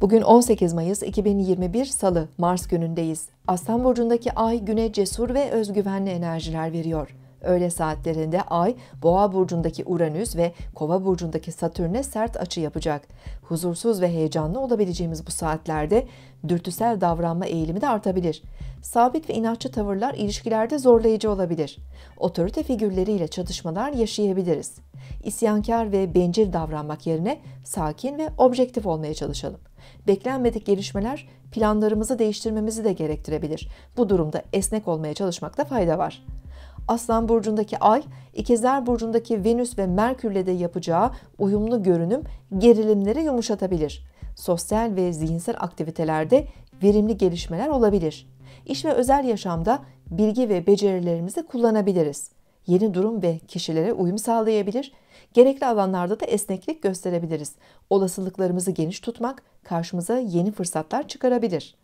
Bugün 18 Mayıs 2021 Salı, Mars günündeyiz. Aslan Burcu'ndaki ay güne cesur ve özgüvenli enerjiler veriyor. Öğle saatlerinde Ay, Boğa burcundaki Uranüs ve Kova burcundaki Satürn'e sert açı yapacak. Huzursuz ve heyecanlı olabileceğimiz bu saatlerde dürtüsel davranma eğilimi de artabilir. Sabit ve inatçı tavırlar ilişkilerde zorlayıcı olabilir. Otorite figürleriyle çatışmalar yaşayabiliriz. İsyankar ve bencil davranmak yerine sakin ve objektif olmaya çalışalım. Beklenmedik gelişmeler planlarımızı değiştirmemizi de gerektirebilir. Bu durumda esnek olmaya çalışmakta fayda var. Aslan burcundaki Ay, İkizler burcundaki Venüs ve Merkürle de yapacağı uyumlu görünüm gerilimleri yumuşatabilir. Sosyal ve zihinsel aktivitelerde verimli gelişmeler olabilir. İş ve özel yaşamda bilgi ve becerilerimizi kullanabiliriz. Yeni durum ve kişilere uyum sağlayabilir, gerekli alanlarda da esneklik gösterebiliriz. Olasılıklarımızı geniş tutmak karşımıza yeni fırsatlar çıkarabilir.''